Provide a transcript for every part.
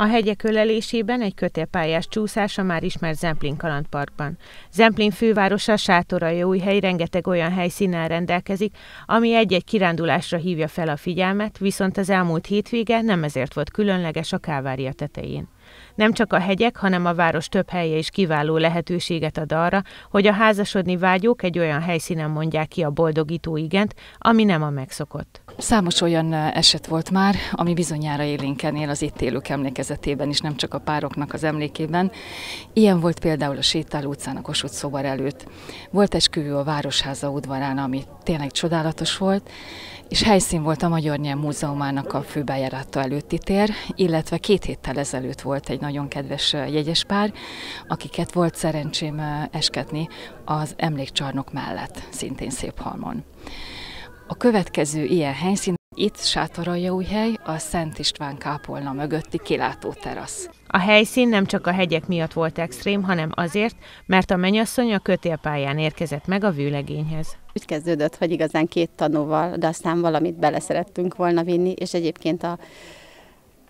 A hegyek ölelésében egy kötélpályás csúszása már ismert Zemplin kalandparkban. Zemplin fővárosa jó hely, rengeteg olyan helyszínen rendelkezik, ami egy-egy kirándulásra hívja fel a figyelmet, viszont az elmúlt hétvége nem ezért volt különleges a kávária tetején. Nem csak a hegyek, hanem a város több helye is kiváló lehetőséget ad arra, hogy a házasodni vágyók egy olyan helyszínen mondják ki a boldogító igent, ami nem a megszokott. Számos olyan eh, eset volt már, ami bizonyára élénken az itt élők emlékezetében is, nem csak a pároknak az emlékében. Ilyen volt például a Sétáló utcának a Kossuth szobar előtt. Volt esküvő a Városháza udvarán, ami tényleg csodálatos volt, és helyszín volt a Magyar Nyelv Múzeumának a főbejárata előtti tér, illetve két héttel ezelőtt volt egy nagyon kedves eh, jegyes pár, akiket volt szerencsém eh, esketni az emlékcsarnok mellett, szintén szép halmon. A következő ilyen helyszín itt új hely, a Szent István kápolna mögötti kilátó terasz. A helyszín nem csak a hegyek miatt volt extrém, hanem azért, mert a mennyasszony a kötélpályán érkezett meg a vőlegényhez. Úgy kezdődött, hogy igazán két tanúval, de aztán valamit beleszerettünk volna vinni, és egyébként a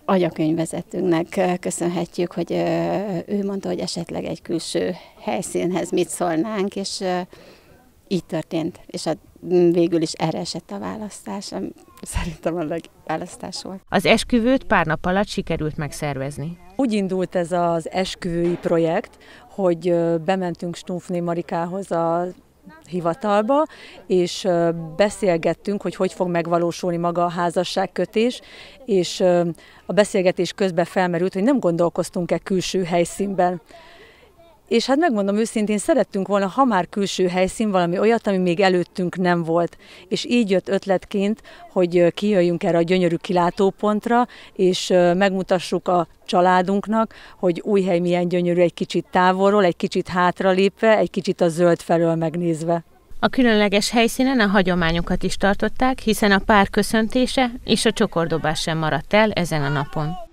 agyakönyvvezetőnknek köszönhetjük, hogy ő mondta, hogy esetleg egy külső helyszínhez mit szólnánk, és így történt, és a végül is erre esett a választás, ami szerintem a legválasztás volt. Az esküvőt pár nap alatt sikerült megszervezni. Úgy indult ez az esküvői projekt, hogy bementünk Stumfné Marikához a hivatalba, és beszélgettünk, hogy hogy fog megvalósulni maga a házasságkötés, és a beszélgetés közben felmerült, hogy nem gondolkoztunk-e külső helyszínben és hát megmondom őszintén, szerettünk volna, ha már külső helyszín, valami olyat, ami még előttünk nem volt. És így jött ötletként, hogy kijöjjünk erre a gyönyörű kilátópontra, és megmutassuk a családunknak, hogy új hely milyen gyönyörű egy kicsit távolról, egy kicsit hátralépve, egy kicsit a zöld felől megnézve. A különleges helyszínen a hagyományokat is tartották, hiszen a pár köszöntése és a csokordobás sem maradt el ezen a napon.